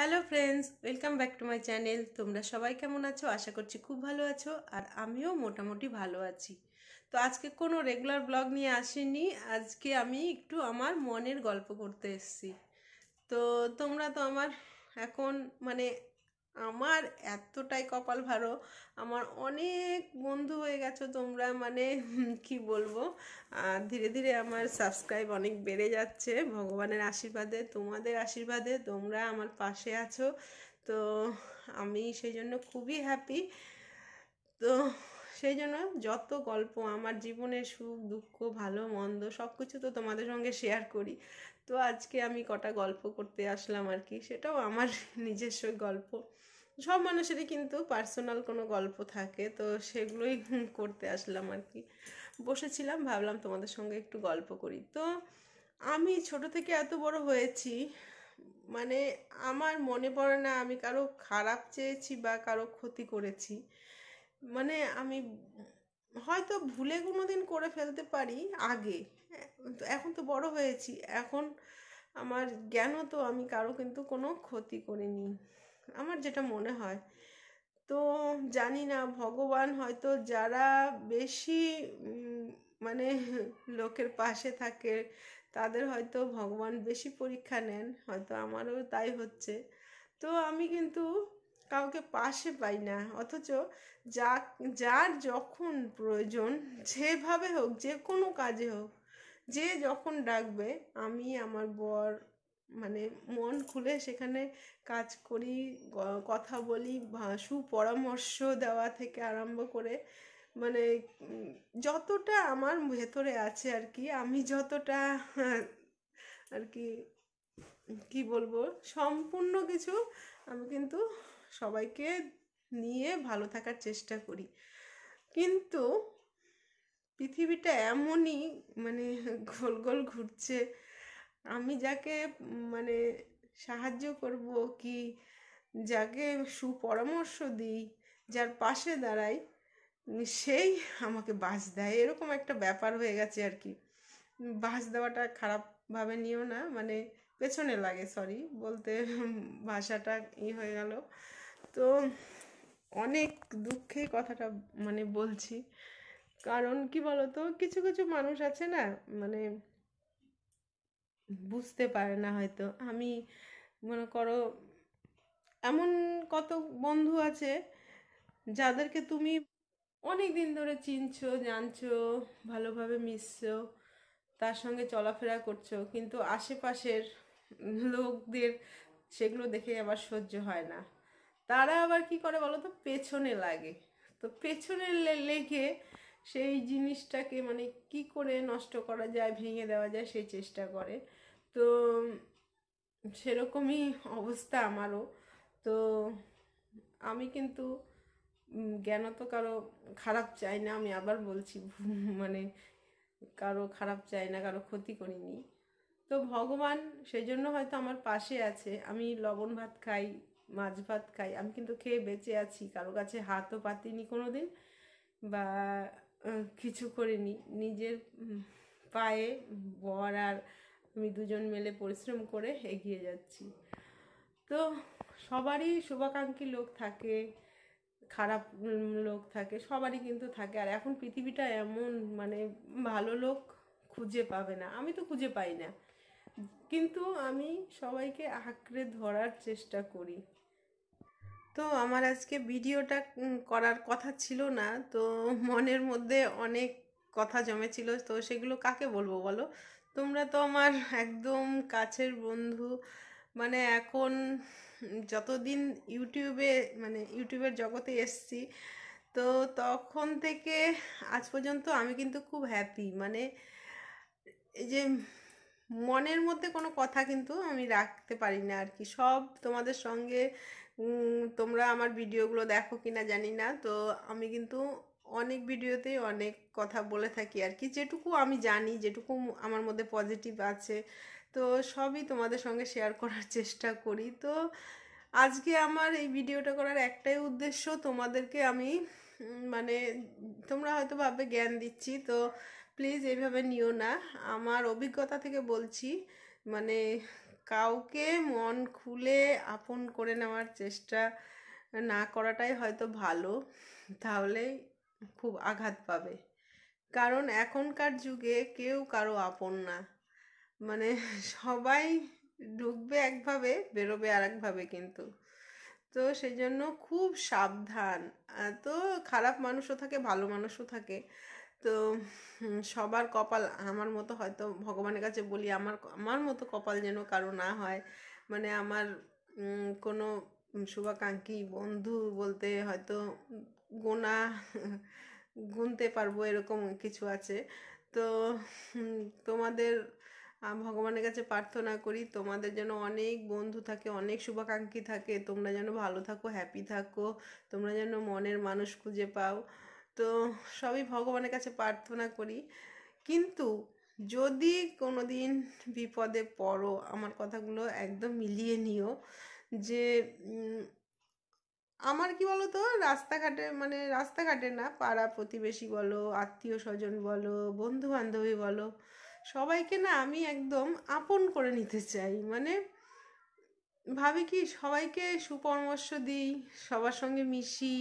hello friends welcome back to my channel তোমরা সবাই কেমন আছো আশা করছি খুব ভালো আছো আর আমিও মোটামুটি ভালো আছি তো আজকে কোনো রেগুলার ব্লগ নিয়ে আসিনি আজকে আমি একটু আমার মনের গল্প করতে এসেছি তো তোমরা তো আমার এখন মানে আমার এতটাই কপাল ভালো আমার অনেক বন্ধু হয়ে গেছো তোমরা মানে কি বলবো আর ধীরে ধীরে আমার সাবস্ক্রাইব অনেক বেড়ে যাচ্ছে ভগবানের আশীর্বাদে তোমাদের আশীর্বাদে তোমরা আমার পাশে আছো তো আমি সেই জন্য খুবই হ্যাপি তো সেই জন্য যত গল্প আমার জীবনের সুখ দুঃখ ভালো মন্দ সব কিছু তো তোমাদের সঙ্গে শেয়ার করি তো আজকে আমি কটা গল্প করতে আসলাম আর কি সেটাও আমার নিজস্ব গল্প সব মানুষেরই কিন্তু পার্সোনাল কোনো গল্প থাকে তো সেগুলোই করতে আসলাম আর কি বসেছিলাম ভাবলাম তোমাদের সঙ্গে একটু গল্প করি তো আমি ছোট থেকে এত বড় হয়েছি মানে আমার মনে পড়ে না আমি কারো খারাপ চেয়েছি বা কারো ক্ষতি করেছি মানে আমি হয়তো ভুলে কোনো দিন করে ফেলতে পারি আগে হ্যাঁ, এখন তো বড় হয়েছি এখন আমার জ্ঞানও তো আমি কারো কিন্তু কোনো ক্ষতি করিনি আমার যেটা মনে হয় তো জানি না ভগবান হয়তো যারা বেশি মানে লোকের পাশে থাকে তাদের হয়তো ভগবান বেশি পরীক্ষা নেন হয়তো আমারও তাই হচ্ছে তো আমি কিন্তু কাউকে পাশে পাই না অথচ যা যার যখন প্রয়োজন যেভাবে হোক যে কোনো কাজে হোক যে যখন ডাকবে আমি আমার বর মানে মন খুলে সেখানে কাজ করি কথা বলি সুপরামর্শ দেওয়া থেকে আরম্ভ করে মানে যতটা আমার ভেতরে আছে আর কি আমি যতটা হ্যাঁ, আর কি কি বলবো সম্পূর্ণ কিছু আমি কিন্তু সবাইকে নিয়ে ভালো থাকার চেষ্টা করি কিন্তু পৃথিবীটা এমনই মানে গোল গোল ঘুরছে আমি যাকে মানে সাহায্য করব কি যাকে সুপরামর্শ দিই যার পাশে দাঁড়াই সেই আমাকে বাস দেয় এরকম একটা ব্যাপার হয়ে গেছে আর কি বাস দেওয়াটা খারাপভাবে নিও না মানে পেছনে লাগে সরি বলতে ভাষাটা ই হয়ে গেল তো অনেক দুঃখে কথাটা মানে বলছি কারণ কি বলতো কিছু কিছু মানুষ আছে না মানে বুঝতে পারে না হয়তো আমি মনে করো এমন কত বন্ধু আছে যাদেরকে তুমি অনেক দিন ধরে চিনছো জানছো ভালোভাবে মিশছো তার সঙ্গে চলাফেরা করছো কিন্তু আশেপাশের লোকদের সেগুলো দেখে আবার সহ্য হয় না তারা আবার কি করে বলো তো পেছনে লাগে তো পেছনে লেগে সেই জিনিসটাকে মানে কি করে নষ্ট করা যায় ভেঙে দেওয়া যায় সেই চেষ্টা করে তো সেরকমই অবস্থা আমারও তো আমি কিন্তু জ্ঞান তো কারো খারাপ চাই না আমি আবার বলছি মানে কারো খারাপ চাই না কারো ক্ষতি করিনি তো ভগবান সেই জন্য হয়তো আমার পাশে আছে আমি লবণ ভাত খাই মাছ ভাত খাই আমি কিন্তু খেয়ে বেঁচে আছি কারো কাছে হাতও পাতিনি কোনো দিন বা কিছু করিনি নিজের পায়ে বর আর আমি দুজন মিলে পরিশ্রম করে এগিয়ে যাচ্ছি তো সবারই শুভাকাঙ্ক্ষী লোক থাকে খারাপ লোক থাকে সবারই কিন্তু থাকে আর এখন পৃথিবীটা এমন মানে ভালো লোক খুঁজে পাবে না আমি তো খুঁজে পাই না কিন্তু আমি সবাইকে আঁকড়ে ধরার চেষ্টা করি তো আমার আজকে ভিডিওটা করার কথা ছিল না তো মনের মধ্যে অনেক কথা জমেছিল তো সেগুলো কাকে বলবো বলো তোমরা তো আমার একদম কাছের বন্ধু মানে এখন যতদিন ইউটিউবে মানে ইউটিউবের জগতে এসছি তো তখন থেকে আজ পর্যন্ত আমি কিন্তু খুব হ্যাপি মানে এই যে মনের মধ্যে কোনো কথা কিন্তু আমি রাখতে পারি না আর কি সব তোমাদের সঙ্গে তোমরা আমার ভিডিওগুলো দেখো কি না জানি না তো আমি কিন্তু অনেক ভিডিওতেই অনেক কথা বলে থাকি আর কি যেটুকু আমি জানি যেটুকু আমার মধ্যে পজিটিভ আছে তো সবই তোমাদের সঙ্গে শেয়ার করার চেষ্টা করি তো আজকে আমার এই ভিডিওটা করার একটাই উদ্দেশ্য তোমাদেরকে আমি মানে তোমরা হয়তো ভাবে জ্ঞান দিচ্ছি তো প্লিজ এইভাবে নিও না আমার অভিজ্ঞতা থেকে বলছি মানে কাউকে মন খুলে আপন করে নেওয়ার চেষ্টা না করাটাই হয়তো ভালো তাহলে খুব আঘাত পাবে কারণ এখনকার যুগে কেউ কারো আপন না মানে সবাই ঢুকবে একভাবে বেরোবে আর একভাবে কিন্তু তো সেই জন্য খুব সাবধান তো খারাপ মানুষও থাকে ভালো মানুষও থাকে তো সবার কপাল আমার মতো হয়তো ভগবানের কাছে বলি আমার আমার মতো কপাল যেন কারো না হয় মানে আমার কোনো শুভাকাঙ্ক্ষী বন্ধু বলতে হয়তো গোনা গুনতে পারবো এরকম কিছু আছে তো তোমাদের ভগবানের কাছে প্রার্থনা করি তোমাদের যেন অনেক বন্ধু থাকে অনেক শুভাকাঙ্ক্ষী থাকে তোমরা যেন ভালো থাকো হ্যাপি থাকো তোমরা যেন মনের মানুষ খুঁজে পাও তো সবই ভগবানের কাছে প্রার্থনা করি কিন্তু যদি কোনো দিন বিপদে পড়ো আমার কথাগুলো একদম মিলিয়ে নিও যে আমার কি বলো তো রাস্তাঘাটে মানে রাস্তাঘাটে না পাড়া প্রতিবেশী বলো আত্মীয় স্বজন বলো বন্ধু বান্ধবী বলো সবাইকে না আমি একদম আপন করে নিতে চাই মানে ভাবি কি সবাইকে সুপরামর্শ দিই সবার সঙ্গে মিশি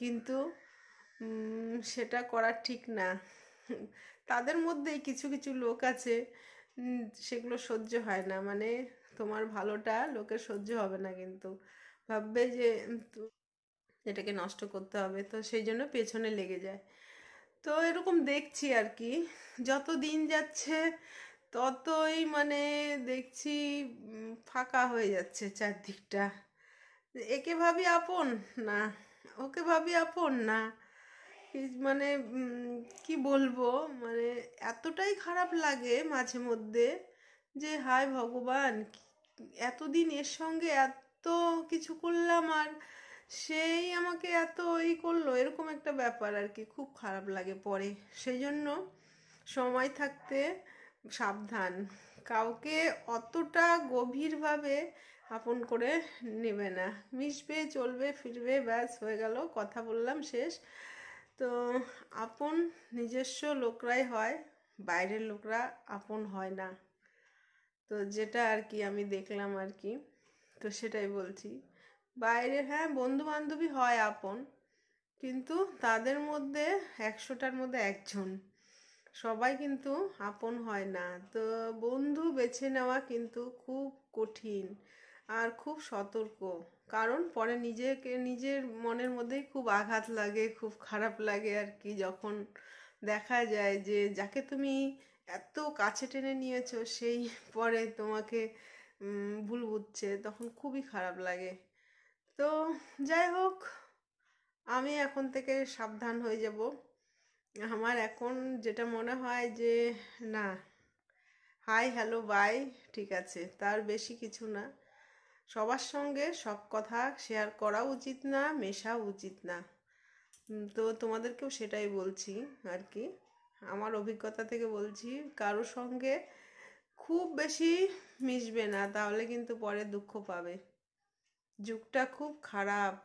কিন্তু সেটা করার ঠিক না তাদের মধ্যে কিছু কিছু লোক আছে সেগুলো সহ্য হয় না মানে তোমার ভালোটা লোকের সহ্য হবে না কিন্তু ভাববে যে এটাকে নষ্ট করতে হবে তো সেই জন্য পেছনে লেগে যায় তো এরকম দেখছি আর কি যত দিন যাচ্ছে ততই মানে দেখছি ফাঁকা হয়ে যাচ্ছে চারদিকটা একে ভাবি আপন না ওকে ভাবি আপন না মানে কি বলবো মানে এতটাই খারাপ লাগে মাঝে মধ্যে যে হায় ভগবান এতদিন এর সঙ্গে এত কিছু করলাম আর সেই আমাকে এত ই করলো এরকম একটা ব্যাপার আর কি খুব খারাপ লাগে পরে সেই জন্য সময় থাকতে সাবধান কাউকে অতটা গভীরভাবে আপন করে নেবে না মিশবে চলবে ফিরবে ব্যাস হয়ে গেল কথা বললাম শেষ তো আপন নিজস্ব লোকরাই হয় বাইরের লোকরা আপন হয় না তো যেটা আর কি আমি দেখলাম আর কি তো সেটাই বলছি বাইরে হ্যাঁ বন্ধু বান্ধবী হয় আপন কিন্তু তাদের মধ্যে একশোটার মধ্যে একজন সবাই কিন্তু আপন হয় না তো বন্ধু বেছে নেওয়া কিন্তু খুব কঠিন আর খুব সতর্ক কারণ পরে নিজেকে নিজের মনের মধ্যেই খুব আঘাত লাগে খুব খারাপ লাগে আর কি যখন দেখা যায় যে যাকে তুমি এত কাছে টেনে নিয়েছো সেই পরে তোমাকে ভুল বুঝছে তখন খুবই খারাপ লাগে তো যাই হোক আমি এখন থেকে সাবধান হয়ে যাব আমার এখন যেটা মনে হয় যে না হাই হ্যালো বাই ঠিক আছে তার বেশি কিছু না সবার সঙ্গে সব কথা শেয়ার করা উচিত না মেশা উচিত না তো তোমাদেরকেও সেটাই বলছি আর কি আমার অভিজ্ঞতা থেকে বলছি কারোর সঙ্গে খুব বেশি মিশবে না তাহলে কিন্তু পরে দুঃখ পাবে যুগটা খুব খারাপ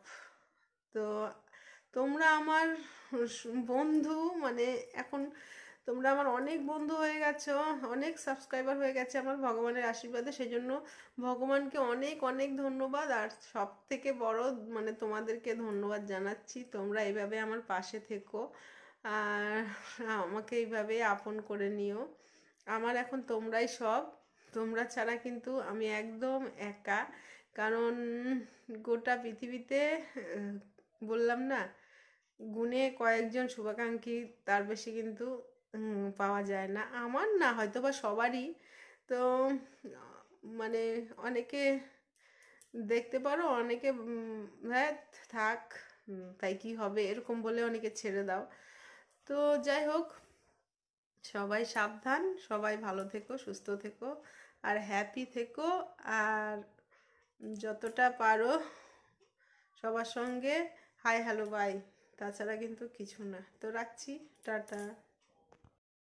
তো তোমরা আমার বন্ধু মানে এখন তোমরা আমার অনেক বন্ধু হয়ে গেছো অনেক সাবস্ক্রাইবার হয়ে গেছে আমার ভগবানের আশীর্বাদে সেই জন্য ভগবানকে অনেক অনেক ধন্যবাদ আর সব থেকে বড় মানে তোমাদেরকে ধন্যবাদ জানাচ্ছি তোমরা এইভাবে আমার পাশে থেকো আর আমাকে এইভাবে আপন করে নিও আমার এখন তোমরাই সব তোমরা ছাড়া কিন্তু আমি একদম একা কারণ গোটা পৃথিবীতে বললাম না গুণে কয়েকজন শুভাকাঙ্ক্ষী তার বেশি কিন্তু পাওয়া যায় না আমার না হয়তো বা সবারই তো মানে অনেকে দেখতে পারো অনেকে হ্যাঁ থাক তাই কি হবে এরকম বলে অনেকে ছেড়ে দাও তো যাই হোক সবাই সাবধান সবাই ভালো থেকো সুস্থ থেকো আর হ্যাপি থেকো আর যতটা পারো সবার সঙ্গে হাই হ্যালো বাই তাছাড়া কিন্তু কিছু না তো রাখছি টাটা